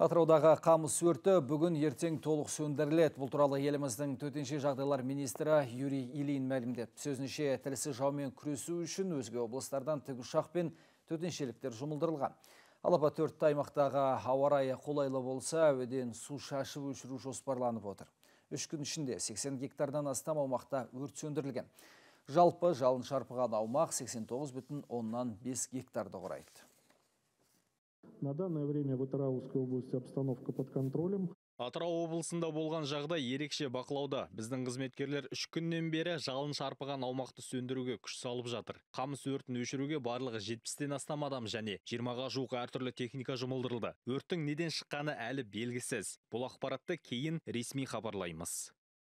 Атыраудағы қамыс өрті бүгін ертең толық сөндіріледі. Бұл туралы еліміздің төтенше жағдайлар министрі Юрий Илин мәлімдеді. Сөзінше тілсіз жаумен күресу үшін өзге облыстардан тікұшақ пен төтеншеліктер жұмылдырылған. Алапа төрт аймақтағы ауарайы қолайлы болса, өден су шашып өшіру жоспарланып отыр. Үш күн ішінде 80 гектардан астам аумақта өрт сөндірілген. Жалпы жалын шарпыған аумақ 89 бүтін 10 5 гектарды құрайды. На данное время в Атырауской области обстановка под контролем. Атырау облысында болған жағдай ерекше бақылауда. Біздің қызметкерлер үш күннен бері жалын шарпыған аумақты сөндіруге күш салып жатыр. Қамыс өртін өшіруге барлығы 70-тен астам адам және 20-ға жуық әртүрлі техника жұмылдырылды. Өрттің неден шыққаны әлі белгісіз. Бұл ақпаратты кейін ресми хабарлаймыз.